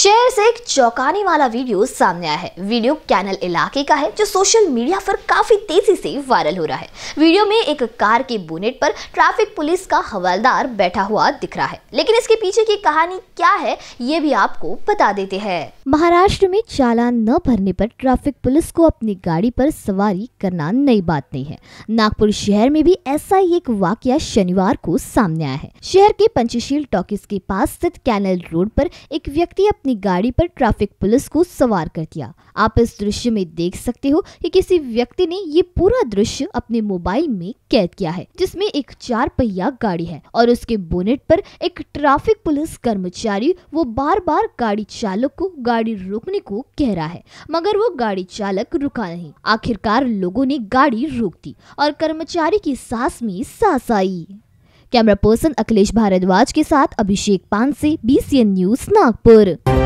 शहर से एक चौंकाने वाला वीडियो सामने आया है वीडियो कैनल इलाके का है जो सोशल मीडिया पर काफी तेजी से वायरल हो रहा है वीडियो में एक कार के बोनेट पर ट्रैफिक पुलिस का हवलदार बैठा हुआ दिख रहा है लेकिन इसके पीछे की कहानी क्या है ये भी आपको बता देते हैं महाराष्ट्र में चालान न भरने पर ट्रैफिक पुलिस को अपनी गाड़ी पर सवारी करना नई बात नहीं है नागपुर शहर में भी ऐसा ही एक वाक्य शनिवार को सामने आया है शहर के पंचशील टॉकीज के पास स्थित कैनल रोड पर एक व्यक्ति अपनी अपनी गाड़ी पर ट्रैफिक पुलिस को सवार कर दिया आप इस दृश्य में देख सकते हो कि किसी व्यक्ति ने ये पूरा दृश्य अपने मोबाइल में कैद किया है जिसमें एक चार पहिया गाड़ी है और उसके बोनेट पर एक ट्रैफिक पुलिस कर्मचारी वो बार बार गाड़ी चालक को गाड़ी रोकने को कह रहा है मगर वो गाड़ी चालक रुका नहीं आखिरकार लोगों ने गाड़ी रोक दी और कर्मचारी की सास में सास आई कैमरा पर्सन अखिलेश भारद्वाज के साथ अभिषेक पान से बी न्यूज नागपुर